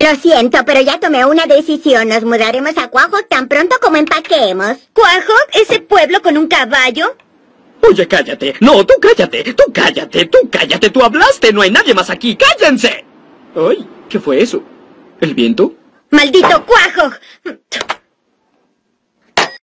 Lo siento, pero ya tomé una decisión. Nos mudaremos a Cuajo tan pronto como empaquemos. Cuajo, ¿Ese pueblo con un caballo? Oye, cállate. No, tú cállate. Tú cállate. Tú cállate. Tú hablaste. No hay nadie más aquí. ¡Cállense! Ay, ¿qué fue eso? ¿El viento? ¡Maldito Cuajo.